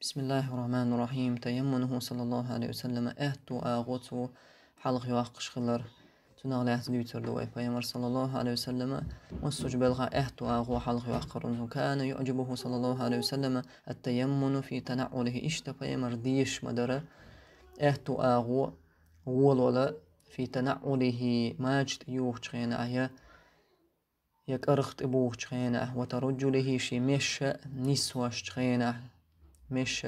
بسم الله الرحمن الرحيم تيمنه صلى الله عليه وسلم اهتو اغوتو حلق يوقش خلر تنال أهت ليتر دوي فيمر صلى الله عليه وسلم واستجبلغ اهتو آغو حلق يوقرن كان يعجبه صلى الله عليه وسلم التيمن في تنعله إشت فيمر ديش مدر اهتو آغو ولولا في تنعله ماجد يوخ تخين أهيه يك أرخت أبوه تخينه وترجله شمش نسوش تخينه مش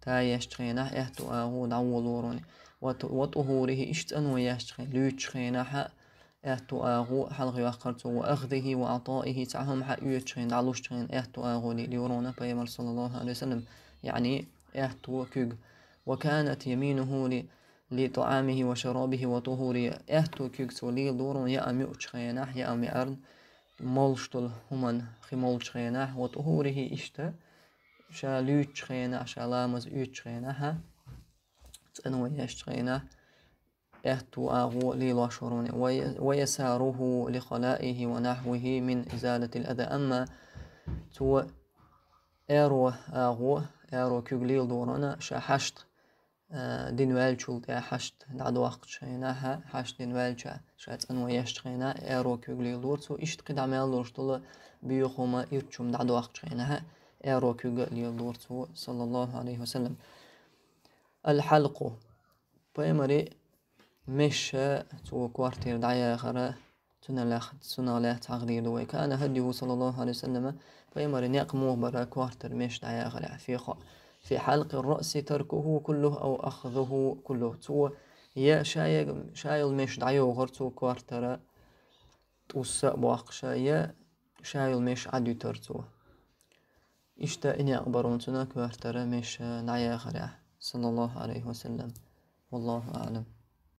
تايش تخينا احتو اهو دعو لوروني وطهوره اشتأن حا احتو اهو حلغي واخرتو وأخذه وعطائه تعهم حق يشتغين دعلو احتو اهو ليرونا بيمر صلى الله عليه وسلم يعني احتو كيغ وكانت يمينه لي لطعامه وشرابه وطهوره احتو كيغ سولي لورون يا أم يشتغينح يا امي ارن مولشتل همان خي خمولشغينح وطهوره اشتغين مشان لوت تخينا عشان مز يوت تخينا ها تنوي يش تخينا اهتو اغو ليلو شرون ويساره لخلائه ونحوه من إزالة الأذى أما تو ايرو اغو ايرو كيغليل دورونا شا حشت آه، دين والشول تاع حشت نعد وقت شيناها حشت دين والشا شات انو يشتغينا ايرو كيغليل دور تو اشتقد عمال دورشتول بيخوما يرتشم نعد وقت شيناها erokuga ili Lordstvu sallallahu alaihi wasallam. الحلق بيمري مش تو كوارتير دعيا خرا تنلاخ تنلاخ تغدير دوي كان هديه صلى الله عليه وسلم بيمري نقمو برا كوارتر مش دعيا خرا في خو في حلق الرأس تركه كله أو أخذه كله تو يا شاي شاي المش دعيا تو كوارتر توسا بواقشا يا شايل مش عدو ترتوه İşte akbarun sunak ve ahterem şe naya صلى الله عليه وسلم والله أعلم